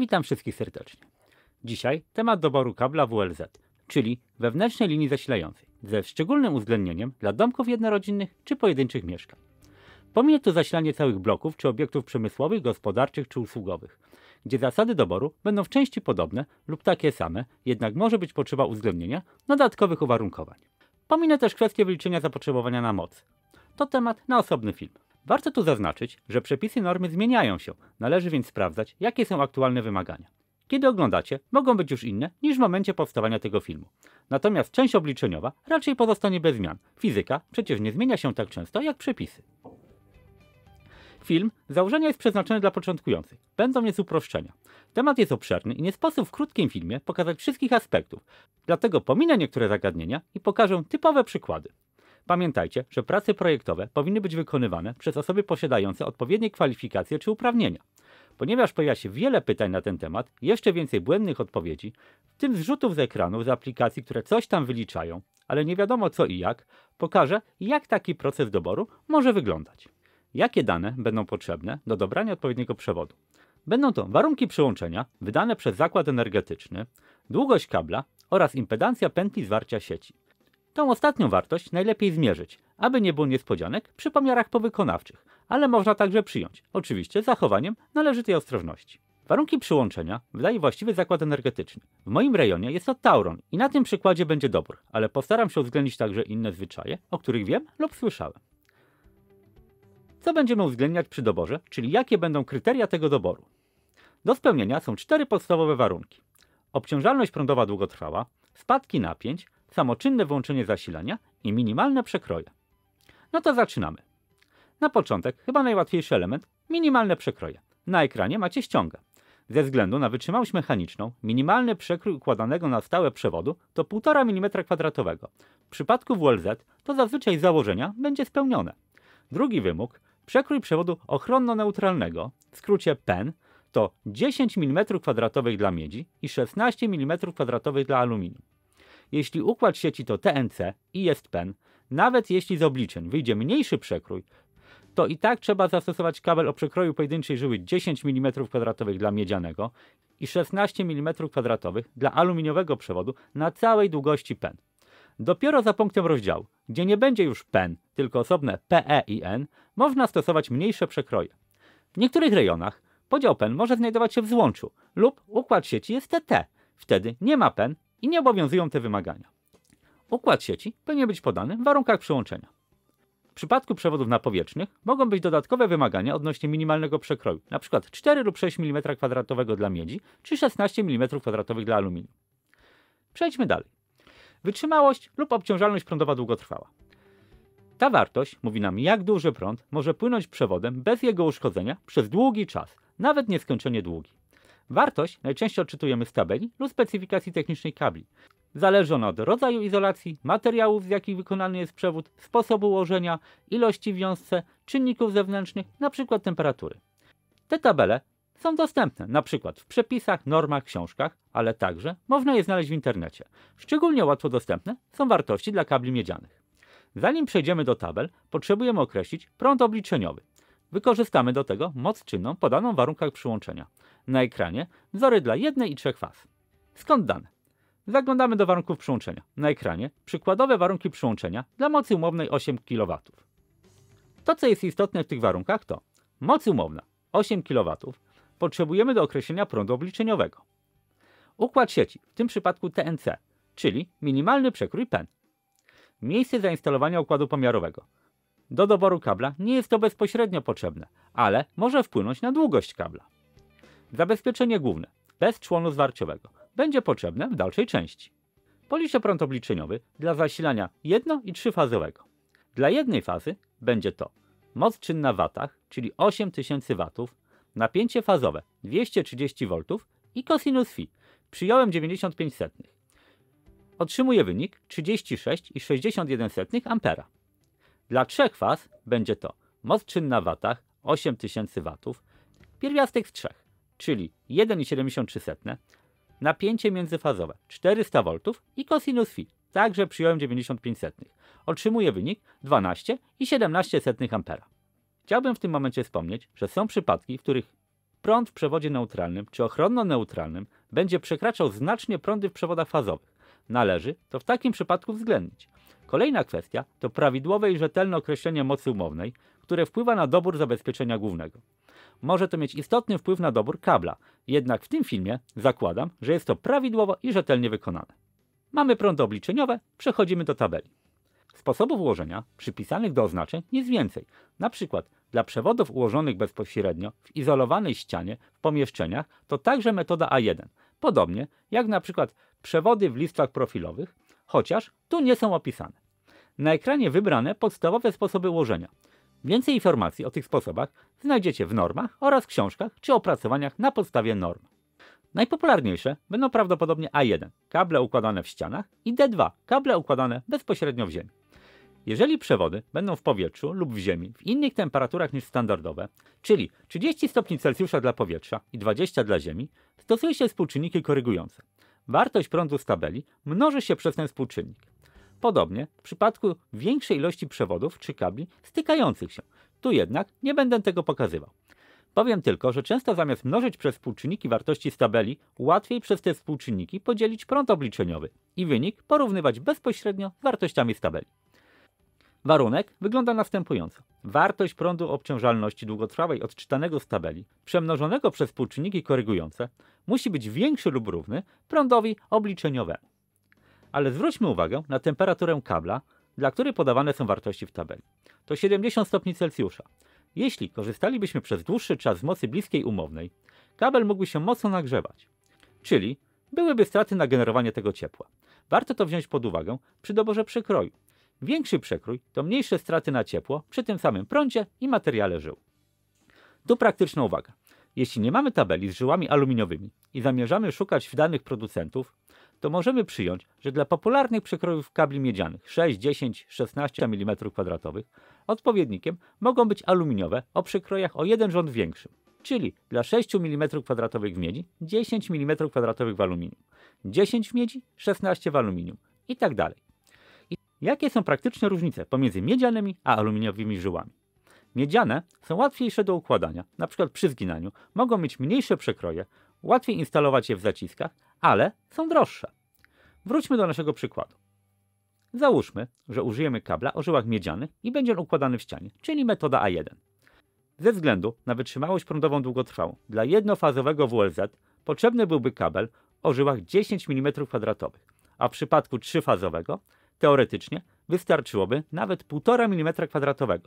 Witam wszystkich serdecznie. Dzisiaj temat doboru kabla WLZ, czyli wewnętrznej linii zasilającej, ze szczególnym uwzględnieniem dla domków jednorodzinnych czy pojedynczych mieszkań. Pomiję tu zasilanie całych bloków czy obiektów przemysłowych, gospodarczych czy usługowych, gdzie zasady doboru będą w części podobne lub takie same, jednak może być potrzeba uwzględnienia dodatkowych uwarunkowań. Pominę też kwestię wyliczenia zapotrzebowania na moc. To temat na osobny film. Warto tu zaznaczyć, że przepisy normy zmieniają się, należy więc sprawdzać, jakie są aktualne wymagania. Kiedy oglądacie, mogą być już inne niż w momencie powstawania tego filmu. Natomiast część obliczeniowa raczej pozostanie bez zmian. Fizyka przecież nie zmienia się tak często jak przepisy. Film z założenia jest przeznaczony dla początkujących. Będą więc uproszczenia. Temat jest obszerny i nie sposób w krótkim filmie pokazać wszystkich aspektów. Dlatego pominę niektóre zagadnienia i pokażę typowe przykłady. Pamiętajcie, że prace projektowe powinny być wykonywane przez osoby posiadające odpowiednie kwalifikacje czy uprawnienia. Ponieważ pojawia się wiele pytań na ten temat, jeszcze więcej błędnych odpowiedzi, w tym zrzutów z ekranów z aplikacji, które coś tam wyliczają, ale nie wiadomo co i jak, pokażę, jak taki proces doboru może wyglądać. Jakie dane będą potrzebne do dobrania odpowiedniego przewodu? Będą to warunki przyłączenia wydane przez zakład energetyczny, długość kabla oraz impedancja pętli zwarcia sieci. Tą ostatnią wartość najlepiej zmierzyć, aby nie było niespodzianek przy pomiarach powykonawczych, ale można także przyjąć, oczywiście z zachowaniem należytej ostrożności. Warunki przyłączenia wydaje właściwy zakład energetyczny. W moim rejonie jest to Tauron i na tym przykładzie będzie dobór, ale postaram się uwzględnić także inne zwyczaje, o których wiem lub słyszałem. Co będziemy uwzględniać przy doborze, czyli jakie będą kryteria tego doboru? Do spełnienia są cztery podstawowe warunki. Obciążalność prądowa długotrwała, spadki napięć, samoczynne włączenie zasilania i minimalne przekroje. No to zaczynamy. Na początek, chyba najłatwiejszy element, minimalne przekroje. Na ekranie macie ściągę. Ze względu na wytrzymałość mechaniczną, minimalny przekrój układanego na stałe przewodu to 1,5 mm2. W przypadku WLZ to zazwyczaj założenia będzie spełnione. Drugi wymóg, przekrój przewodu ochronno-neutralnego, w skrócie PEN, to 10 mm2 dla miedzi i 16 mm2 dla aluminium. Jeśli układ sieci to TNC i jest PEN, nawet jeśli z obliczeń wyjdzie mniejszy przekrój, to i tak trzeba zastosować kabel o przekroju pojedynczej żyły 10 mm2 dla miedzianego i 16 mm2 dla aluminiowego przewodu na całej długości PEN. Dopiero za punktem rozdziału, gdzie nie będzie już PEN, tylko osobne PE i N, można stosować mniejsze przekroje. W niektórych rejonach podział PEN może znajdować się w złączu lub układ sieci jest TT. Wtedy nie ma PEN i nie obowiązują te wymagania. Układ sieci powinien być podany w warunkach przyłączenia. W przypadku przewodów napowietrznych mogą być dodatkowe wymagania odnośnie minimalnego przekroju, np. 4 lub 6 mm2 dla miedzi czy 16 mm2 dla aluminium. Przejdźmy dalej. Wytrzymałość lub obciążalność prądowa długotrwała. Ta wartość mówi nam, jak duży prąd może płynąć przewodem bez jego uszkodzenia przez długi czas, nawet nieskończenie długi. Wartość najczęściej odczytujemy z tabeli lub specyfikacji technicznej kabli. Zależy ona od rodzaju izolacji, materiałów, z jakich wykonany jest przewód, sposobu ułożenia, ilości wiązce, czynników zewnętrznych, np. temperatury. Te tabele są dostępne np. w przepisach, normach, książkach, ale także można je znaleźć w internecie. Szczególnie łatwo dostępne są wartości dla kabli miedzianych. Zanim przejdziemy do tabel, potrzebujemy określić prąd obliczeniowy, Wykorzystamy do tego moc czynną podaną w warunkach przyłączenia. Na ekranie wzory dla jednej i trzech faz. Skąd dane? Zaglądamy do warunków przyłączenia. Na ekranie przykładowe warunki przyłączenia dla mocy umownej 8 kW. To, co jest istotne w tych warunkach to moc umowna 8 kW potrzebujemy do określenia prądu obliczeniowego. Układ sieci, w tym przypadku TNC, czyli minimalny przekrój PEN. Miejsce zainstalowania układu pomiarowego do doboru kabla nie jest to bezpośrednio potrzebne, ale może wpłynąć na długość kabla. Zabezpieczenie główne, bez członu zwarciowego, będzie potrzebne w dalszej części. Policzoprzęt obliczeniowy dla zasilania jedno- i trzyfazowego. Dla jednej fazy będzie to moc czynna w watach, czyli 8000 watów, napięcie fazowe 230 V i cosinus phi. Przyjąłem 95 setnych. Otrzymuje wynik 36,61 ampera. Dla trzech faz będzie to moc czynna w watach 8000 watów, pierwiastek z trzech, czyli 1,73, napięcie międzyfazowe 400 V i cosinus phi, także przyjąłem 95 setnych. Otrzymuję wynik 12,17 A. Chciałbym w tym momencie wspomnieć, że są przypadki, w których prąd w przewodzie neutralnym czy ochronno-neutralnym będzie przekraczał znacznie prądy w przewodach fazowych. Należy to w takim przypadku względnić. Kolejna kwestia to prawidłowe i rzetelne określenie mocy umownej, które wpływa na dobór zabezpieczenia głównego. Może to mieć istotny wpływ na dobór kabla, jednak w tym filmie zakładam, że jest to prawidłowo i rzetelnie wykonane. Mamy prądy obliczeniowe, przechodzimy do tabeli. Sposobów ułożenia przypisanych do oznaczeń jest więcej. Na przykład dla przewodów ułożonych bezpośrednio w izolowanej ścianie w pomieszczeniach to także metoda A1, podobnie jak na przykład przewody w listach profilowych chociaż tu nie są opisane. Na ekranie wybrane podstawowe sposoby ułożenia. Więcej informacji o tych sposobach znajdziecie w normach oraz książkach czy opracowaniach na podstawie norm. Najpopularniejsze będą prawdopodobnie A1 kable układane w ścianach i D2 kable układane bezpośrednio w ziemi. Jeżeli przewody będą w powietrzu lub w ziemi w innych temperaturach niż standardowe, czyli 30 stopni Celsjusza dla powietrza i 20 dla ziemi, stosuje się współczynniki korygujące wartość prądu z tabeli mnoży się przez ten współczynnik. Podobnie w przypadku większej ilości przewodów czy kabli stykających się. Tu jednak nie będę tego pokazywał. Powiem tylko, że często zamiast mnożyć przez współczynniki wartości z tabeli, łatwiej przez te współczynniki podzielić prąd obliczeniowy i wynik porównywać bezpośrednio z wartościami z tabeli. Warunek wygląda następująco. Wartość prądu obciążalności długotrwałej odczytanego z tabeli, przemnożonego przez współczynniki korygujące, musi być większy lub równy prądowi obliczeniowemu. Ale zwróćmy uwagę na temperaturę kabla, dla której podawane są wartości w tabeli. To 70 stopni Celsjusza. Jeśli korzystalibyśmy przez dłuższy czas z mocy bliskiej umownej, kabel mógłby się mocno nagrzewać, czyli byłyby straty na generowanie tego ciepła. Warto to wziąć pod uwagę przy doborze przykroju, Większy przekrój to mniejsze straty na ciepło przy tym samym prądzie i materiale żył. Tu praktyczna uwaga. Jeśli nie mamy tabeli z żyłami aluminiowymi i zamierzamy szukać w danych producentów, to możemy przyjąć, że dla popularnych przekrojów kabli miedzianych 6, 10, 16 mm2 odpowiednikiem mogą być aluminiowe o przekrojach o jeden rząd większym, czyli dla 6 mm2 w miedzi 10 mm2 w aluminium, 10 w miedzi 16 w aluminium i tak dalej. Jakie są praktyczne różnice pomiędzy miedzianymi a aluminiowymi żyłami? Miedziane są łatwiejsze do układania, np. przy zginaniu, mogą mieć mniejsze przekroje, łatwiej instalować je w zaciskach, ale są droższe. Wróćmy do naszego przykładu. Załóżmy, że użyjemy kabla o żyłach miedzianych i będzie on układany w ścianie, czyli metoda A1. Ze względu na wytrzymałość prądową długotrwałą dla jednofazowego WLZ potrzebny byłby kabel o żyłach 10 mm2, a w przypadku trzyfazowego teoretycznie wystarczyłoby nawet 1,5 mm2.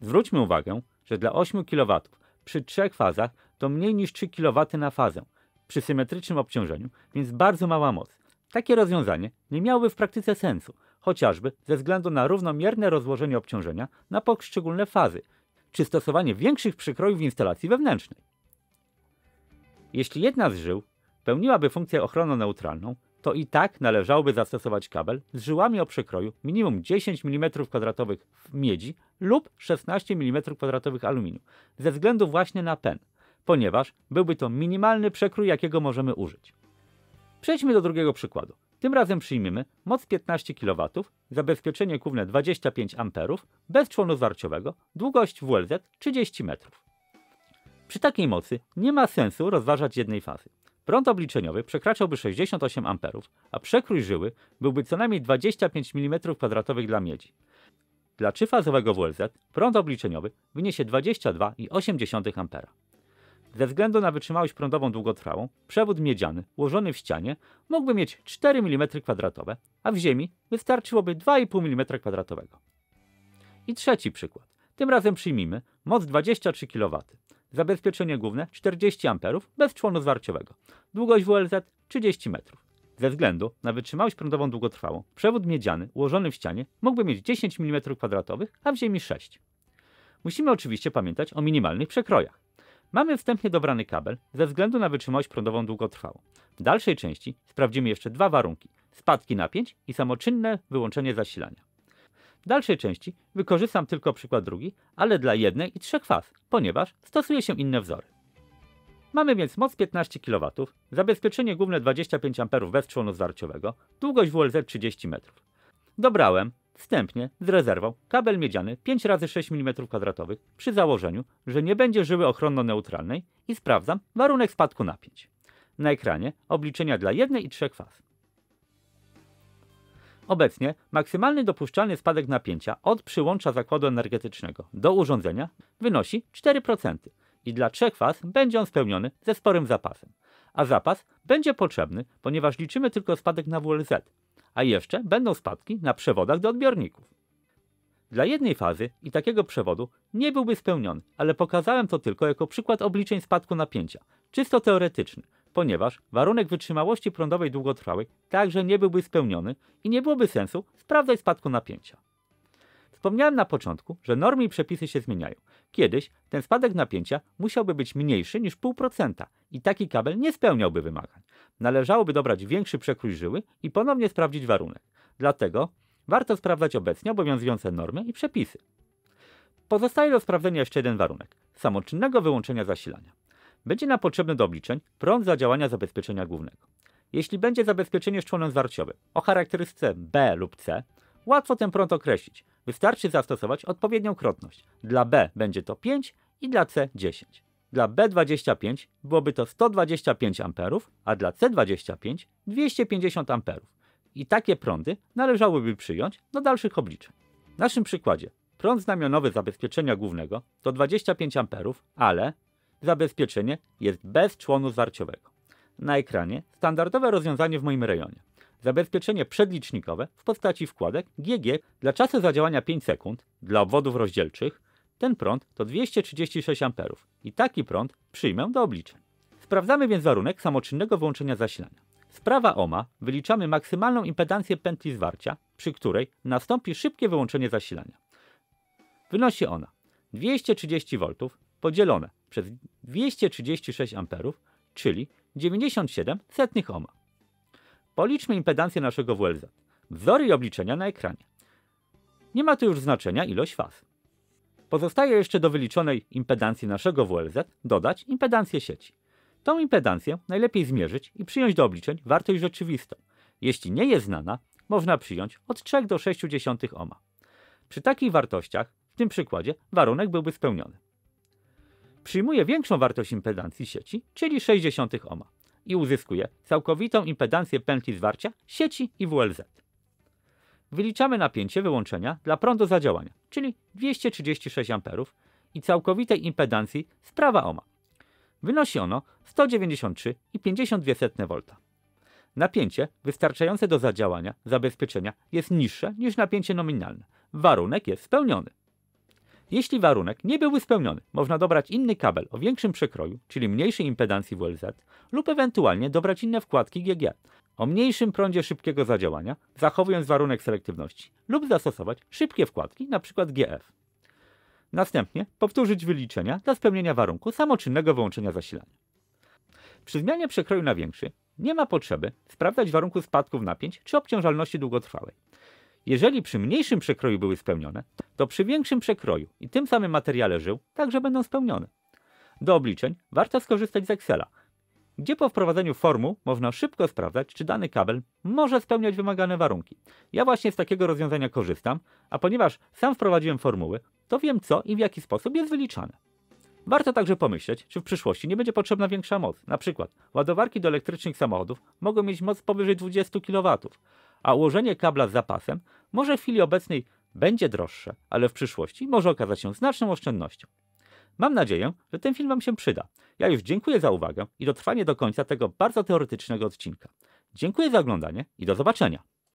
Zwróćmy uwagę, że dla 8 kW przy trzech fazach to mniej niż 3 kW na fazę przy symetrycznym obciążeniu, więc bardzo mała moc. Takie rozwiązanie nie miałoby w praktyce sensu, chociażby ze względu na równomierne rozłożenie obciążenia na poszczególne fazy, czy stosowanie większych przykrojów w instalacji wewnętrznej. Jeśli jedna z żył pełniłaby funkcję ochronno-neutralną, to i tak należałoby zastosować kabel z żyłami o przekroju minimum 10 mm2 miedzi lub 16 mm2 aluminium, ze względu właśnie na ten, ponieważ byłby to minimalny przekrój, jakiego możemy użyć. Przejdźmy do drugiego przykładu. Tym razem przyjmiemy moc 15 kW, zabezpieczenie główne 25 A, bez członu zwarciowego, długość WLZ 30 m. Przy takiej mocy nie ma sensu rozważać jednej fazy. Prąd obliczeniowy przekraczałby 68 A, a przekrój żyły byłby co najmniej 25 mm2 dla miedzi. Dla trzyfazowego WLZ prąd obliczeniowy wyniesie 22,8 A. Ze względu na wytrzymałość prądową długotrwałą, przewód miedziany ułożony w ścianie mógłby mieć 4 mm2, a w ziemi wystarczyłoby 2,5 mm2. I trzeci przykład. Tym razem przyjmijmy moc 23 kW. Zabezpieczenie główne 40 A bez członu zwarciowego. Długość WLZ 30 metrów. Ze względu na wytrzymałość prądową długotrwałą, przewód miedziany ułożony w ścianie mógłby mieć 10 mm2, a w ziemi 6. Musimy oczywiście pamiętać o minimalnych przekrojach. Mamy wstępnie dobrany kabel ze względu na wytrzymałość prądową długotrwałą. W dalszej części sprawdzimy jeszcze dwa warunki: spadki napięć i samoczynne wyłączenie zasilania. W dalszej części wykorzystam tylko przykład drugi, ale dla jednej i trzech faz, ponieważ stosuje się inne wzory. Mamy więc moc 15 kW, zabezpieczenie główne 25 A bez zwarciowego, długość WLZ 30 m. Dobrałem, wstępnie, z rezerwą, kabel miedziany 5 x 6 mm2 przy założeniu, że nie będzie żyły ochronno-neutralnej i sprawdzam warunek spadku napięć. Na ekranie obliczenia dla jednej i trzech faz. Obecnie maksymalny dopuszczalny spadek napięcia od przyłącza zakładu energetycznego do urządzenia wynosi 4% i dla trzech faz będzie on spełniony ze sporym zapasem. A zapas będzie potrzebny, ponieważ liczymy tylko spadek na WLZ, a jeszcze będą spadki na przewodach do odbiorników. Dla jednej fazy i takiego przewodu nie byłby spełniony, ale pokazałem to tylko jako przykład obliczeń spadku napięcia, czysto teoretyczny, ponieważ warunek wytrzymałości prądowej długotrwałej także nie byłby spełniony i nie byłoby sensu sprawdzać spadku napięcia. Wspomniałem na początku, że normy i przepisy się zmieniają. Kiedyś ten spadek napięcia musiałby być mniejszy niż 0,5% i taki kabel nie spełniałby wymagań. Należałoby dobrać większy przekrój żyły i ponownie sprawdzić warunek. Dlatego warto sprawdzać obecnie obowiązujące normy i przepisy. Pozostaje do sprawdzenia jeszcze jeden warunek – samoczynnego wyłączenia zasilania. Będzie nam potrzebny do obliczeń prąd zadziałania zabezpieczenia głównego. Jeśli będzie zabezpieczenie szczłonem zwarciowym o charakterystyce B lub C, łatwo ten prąd określić. Wystarczy zastosować odpowiednią krotność. Dla B będzie to 5 i dla C 10. Dla B25 byłoby to 125 A, a dla C25 250 A. I takie prądy należałoby przyjąć do dalszych obliczeń. W naszym przykładzie prąd znamionowy zabezpieczenia głównego to 25 A, ale Zabezpieczenie jest bez członu zwarciowego. Na ekranie standardowe rozwiązanie w moim rejonie. Zabezpieczenie przedlicznikowe w postaci wkładek GG dla czasu zadziałania 5 sekund dla obwodów rozdzielczych. Ten prąd to 236 A i taki prąd przyjmę do obliczeń. Sprawdzamy więc warunek samoczynnego wyłączenia zasilania. Sprawa OMA wyliczamy maksymalną impedancję pętli zwarcia, przy której nastąpi szybkie wyłączenie zasilania. Wynosi ona 230 V podzielone przez 236 amperów, czyli 97 setnych ohma. Policzmy impedancję naszego WLZ. Wzory i obliczenia na ekranie. Nie ma tu już znaczenia ilość faz. Pozostaje jeszcze do wyliczonej impedancji naszego WLZ dodać impedancję sieci. Tą impedancję najlepiej zmierzyć i przyjąć do obliczeń wartość rzeczywistą. Jeśli nie jest znana, można przyjąć od 3 do 6 ohma. Przy takich wartościach, w tym przykładzie, warunek byłby spełniony przyjmuje większą wartość impedancji sieci, czyli 60 ohma i uzyskuje całkowitą impedancję pętli zwarcia sieci i WLZ. Wyliczamy napięcie wyłączenia dla prądu zadziałania, czyli 236 A i całkowitej impedancji z prawa ohma. Wynosi ono 193,52 V. Napięcie wystarczające do zadziałania zabezpieczenia jest niższe niż napięcie nominalne. Warunek jest spełniony. Jeśli warunek nie byłby spełniony, można dobrać inny kabel o większym przekroju, czyli mniejszej impedancji WLZ, lub ewentualnie dobrać inne wkładki GG o mniejszym prądzie szybkiego zadziałania, zachowując warunek selektywności, lub zastosować szybkie wkładki, np. GF. Następnie powtórzyć wyliczenia dla spełnienia warunku samoczynnego wyłączenia zasilania. Przy zmianie przekroju na większy nie ma potrzeby sprawdzać warunku spadków napięć czy obciążalności długotrwałej. Jeżeli przy mniejszym przekroju były spełnione, to przy większym przekroju i tym samym materiale żył także będą spełnione. Do obliczeń warto skorzystać z Excela, gdzie po wprowadzeniu formuł można szybko sprawdzać, czy dany kabel może spełniać wymagane warunki. Ja właśnie z takiego rozwiązania korzystam, a ponieważ sam wprowadziłem formuły, to wiem co i w jaki sposób jest wyliczane. Warto także pomyśleć, czy w przyszłości nie będzie potrzebna większa moc. Na przykład ładowarki do elektrycznych samochodów mogą mieć moc powyżej 20 kW a ułożenie kabla z zapasem może w chwili obecnej będzie droższe, ale w przyszłości może okazać się znaczną oszczędnością. Mam nadzieję, że ten film Wam się przyda. Ja już dziękuję za uwagę i dotrwanie do końca tego bardzo teoretycznego odcinka. Dziękuję za oglądanie i do zobaczenia.